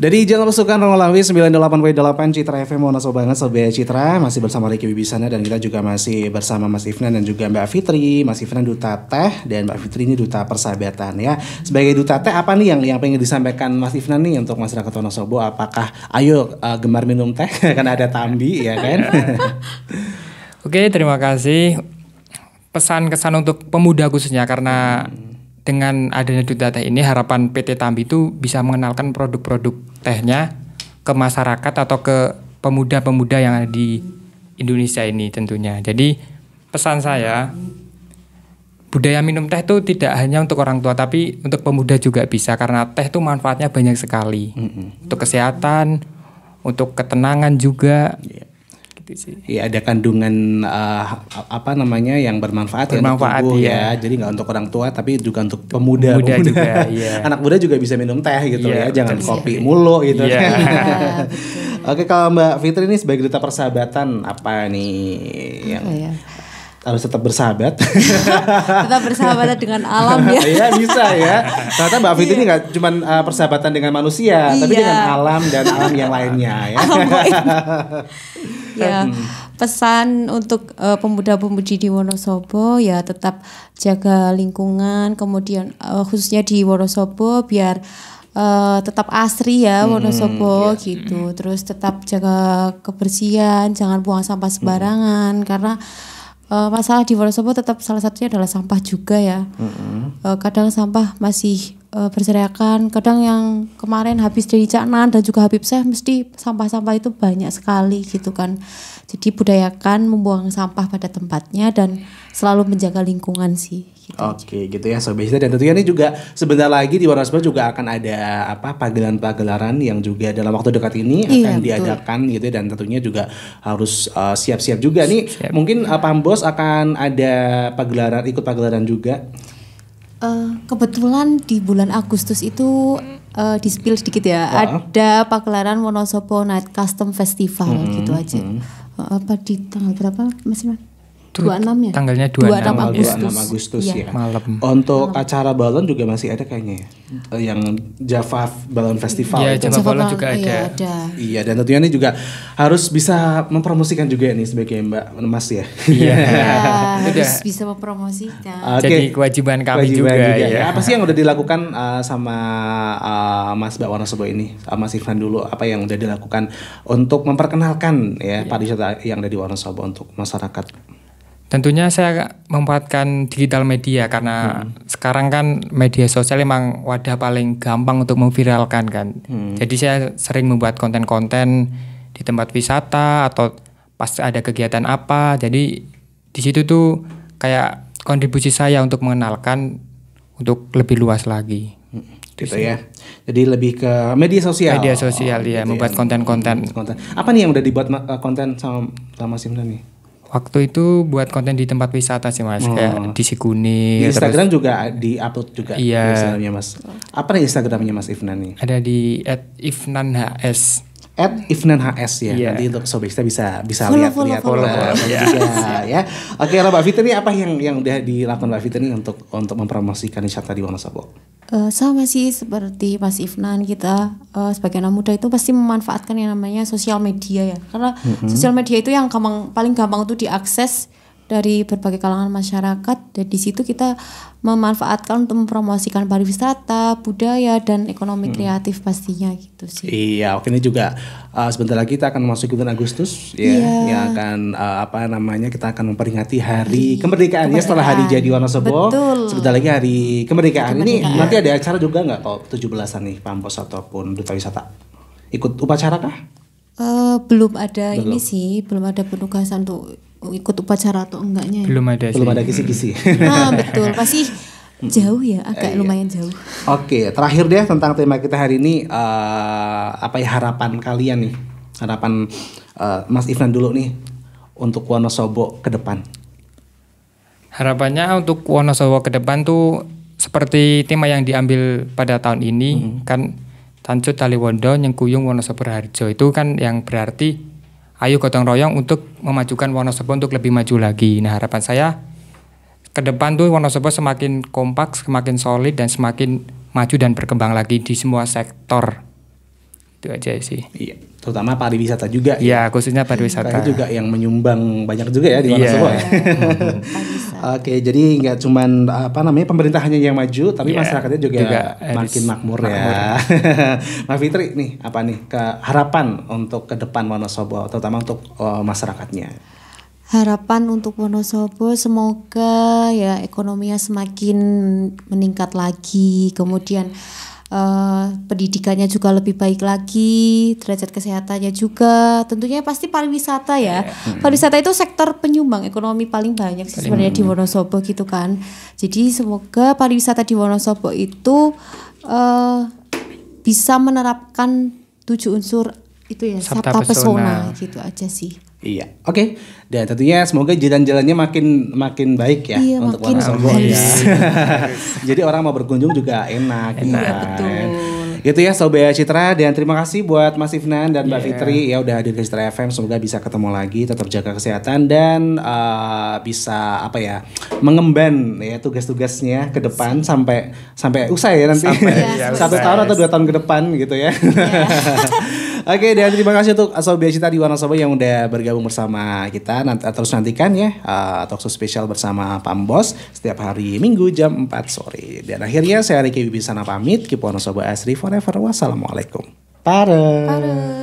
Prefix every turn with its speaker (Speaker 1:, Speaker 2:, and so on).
Speaker 1: Dari Jalan Pesukan Romolawi 98.8 Citra FM Monoso banget Sobat Citra Masih bersama Ricky Wibisana dan kita juga masih bersama Mas Ifnan dan juga Mbak Fitri Mas Ifnan Duta Teh dan Mbak Fitri ini Duta Persahabatan ya Sebagai Duta Teh apa nih yang yang pengen disampaikan Mas Ifnan nih untuk masyarakat Wonosobo Apakah ayo uh, gemar minum teh karena ada tambi ya kan Oke terima kasih
Speaker 2: Pesan kesan untuk pemuda khususnya karena hmm dengan adanya Duta Teh ini harapan PT Tambi itu bisa mengenalkan produk-produk tehnya ke masyarakat atau ke pemuda-pemuda yang ada di Indonesia ini tentunya. Jadi pesan saya budaya minum teh itu tidak hanya untuk orang tua tapi untuk pemuda juga bisa karena teh itu manfaatnya banyak sekali mm -hmm. untuk kesehatan, untuk ketenangan juga. Yeah
Speaker 1: Gitu sih. Iya ada kandungan uh, apa namanya yang bermanfaat, bermanfaat ya untuk tubuh iya. ya. Jadi nggak untuk orang tua tapi juga untuk pemuda. Pemuda, pemuda. juga. Iya. Anak muda juga bisa minum teh gitu iya, ya, jangan kopi mulu gitu. Iya. Kan? Oke kalau Mbak Fitri ini sebagai duta persahabatan apa nih yang oh, harus tetap bersahabat. tetap bersahabat
Speaker 3: dengan alam ya. Iya bisa ya.
Speaker 1: Ternyata Mbak Fitri ini iya. nggak cuma eh, persahabatan dengan manusia, iya. tapi dengan alam dan alam yang lainnya ya
Speaker 3: ya iya. pesan untuk uh, pemuda-pemudi di Wonosobo ya tetap jaga lingkungan kemudian uh, khususnya di Wonosobo biar uh, tetap asri ya hmm, Wonosobo yeah. gitu. Terus tetap jaga kebersihan, jangan buang sampah sembarangan hmm. karena uh, masalah di Wonosobo tetap salah satunya adalah sampah juga ya. Hmm. Uh, kadang sampah masih uh, eh, berserakan. Kadang yang kemarin habis dari Caknan dan juga Habib saya mesti sampah-sampah itu banyak sekali gitu kan. Jadi budayakan membuang sampah pada tempatnya dan selalu menjaga lingkungan sih.
Speaker 1: Gitu Oke gitu ya Sobat dan tentunya ini juga sebentar lagi di Warna juga akan ada apa pagelaran-pagelaran yang juga dalam waktu dekat ini iya, akan betul. diadakan gitu ya. dan tentunya juga harus eh, siap-siap uh, juga nih. Siap. Mungkin uh, eh, Pambos akan ada pagelaran ikut pagelaran juga.
Speaker 3: Uh, kebetulan di bulan Agustus itu uh, eh, di spill sedikit ya. Wah. Ya. Ada pagelaran Wonosobo Night Custom Festival hmm, gitu aja. Hmm. Eh, apa di tanggal berapa Mas Iman? 26 ya? Tanggalnya 26, 26 Agustus. 26 Agustus ya. ya.
Speaker 1: Malam. Untuk Malam. acara balon juga masih ada kayaknya ya. Uh, yang Java Balon Festival. Iya, Java, Balon juga ada. Iya, ada. Iya, dan tentunya ini juga harus bisa mempromosikan juga nih sebagai Mbak Mas ya. Iya. ya, harus bisa mempromosikan. Okay. Jadi kewajiban kami kewajiban juga, juga ya. ya. Apa sih yang udah dilakukan uh, sama uh, Mas Mbak Wonosobo ini? Uh, Mas Irfan dulu apa yang udah dilakukan untuk memperkenalkan ya, ya. pariwisata yang ada di Wonosobo untuk masyarakat?
Speaker 2: Tentunya saya memanfaatkan digital media karena hmm. sekarang kan media sosial memang wadah paling gampang untuk memviralkan kan. Hmm. Jadi saya sering membuat konten-konten di tempat wisata atau pas ada kegiatan apa. Jadi di situ tuh kayak kontribusi saya untuk mengenalkan untuk lebih luas lagi. Hmm. gitu, gitu ya. Jadi lebih ke media sosial. Media sosial oh, ya, membuat konten-konten. Apa nih yang udah dibuat
Speaker 1: eh, konten sama sama Mas nih?
Speaker 2: Waktu itu buat konten di tempat wisata sih mas, hmm. kayak di Sikuni. Di Instagram terus,
Speaker 1: juga di upload juga. Iya. Instagramnya mas. Apa nih Instagramnya mas Ifnan nih? Ada di at Ifnan @ifnanhs. At Ifnan HS ya. Yeah. Nanti untuk sobat kita bisa bisa follow, lihat follow, lihat follow, nah, follow, follow. follow iya. ya. Oke, kalau Mbak Fitri apa yang yang udah dilakukan Mbak Fitri untuk untuk mempromosikan wisata di Wonosobo?
Speaker 3: uh, sama sih seperti Mas Ifnan kita uh, eh, sebagai anak muda itu pasti memanfaatkan yang namanya sosial media ya karena mm -hmm. sosial media itu yang gampang paling gampang untuk diakses dari berbagai kalangan masyarakat dan di situ kita memanfaatkan untuk mempromosikan pariwisata, budaya dan ekonomi hmm. kreatif pastinya gitu sih.
Speaker 1: Iya, oke ini juga uh, sebentar lagi kita akan masuk bulan Agustus ya, yeah. yang akan uh, apa namanya kita akan memperingati hari kemerdekaan, iya, kemerdekaan. ya setelah hari jadi Wonosobo. Betul. Sebentar lagi hari kemerdekaan. Ini nanti ada acara juga nggak kalau 17-an nih Pampos ataupun duta wisata? Ikut upacara kah?
Speaker 3: Uh, belum ada belum. ini sih, belum ada penugasan untuk ikut upacara atau enggaknya. Ya? Belum ada sih. Belum ada kisi-kisi. Hmm. ah, betul. Pasti jauh ya, agak eh, lumayan jauh.
Speaker 1: Oke, terakhir deh tentang tema kita hari ini uh, apa ya harapan kalian nih? Harapan uh, Mas Ivan dulu nih untuk Wonosobo ke depan.
Speaker 2: Harapannya untuk Wonosobo ke depan tuh seperti tema yang diambil pada tahun ini hmm. kan Tancut Taliwondo Nyengkuyung Wonosobo Harjo itu kan yang berarti ayo gotong royong untuk memajukan Wonosobo untuk lebih maju lagi. Nah harapan saya ke depan tuh Wonosobo semakin kompak, semakin solid dan semakin maju dan berkembang lagi di semua sektor. Itu aja sih. Iya
Speaker 1: terutama pariwisata juga ya,
Speaker 2: ya. khususnya pariwisata juga
Speaker 1: yang menyumbang banyak juga ya di Wonosobo iya. yeah. Hmm. Oke, jadi nggak cuman apa namanya pemerintahnya yang maju, tapi yeah. masyarakatnya juga, juga makin makmur, ya. makmur. ya. Mbak Fitri nih, apa nih ke harapan untuk ke depan Wonosobo, terutama untuk uh, masyarakatnya?
Speaker 3: Harapan untuk Wonosobo semoga ya ekonominya semakin meningkat lagi, kemudian Eh, pendidikannya juga lebih baik lagi, derajat kesehatannya juga. Tentunya pasti pariwisata ya. Iya. Hmm. Pariwisata itu sektor penyumbang ekonomi paling banyak sih sebenarnya di Wonosobo gitu kan. Jadi semoga pariwisata di Wonosobo itu uh, bisa menerapkan tujuh unsur itu ya sabta, sabta pesona. pesona gitu aja sih.
Speaker 1: Iya, oke. Okay. Dan tentunya semoga jalan-jalannya makin makin baik ya iya, untuk makin orang Solo ya. Jadi orang mau berkunjung juga enak. Enak, kan? betul. Gitu ya Sobe Citra dan terima kasih buat Mas Ifnan dan yeah. Mbak iya. Fitri ya udah hadir di Citra FM. Semoga bisa ketemu lagi, tetap jaga kesehatan dan uh, bisa apa ya mengemban ya tugas-tugasnya ke depan sampai sampai usai ya nanti sampai, ya, sampai tahun atau dua tahun ke depan gitu ya. Yeah. Oke, dan terima kasih untuk Asobia Cinta di Wanasobo yang udah bergabung bersama kita. Nanti eh, terus nantikan ya uh, talk spesial bersama Pambos setiap hari Minggu jam 4 sore. Dan akhirnya saya Riki Bibisana pamit. Keep Wanasoba Asri forever. Wassalamualaikum. Pare. Pare.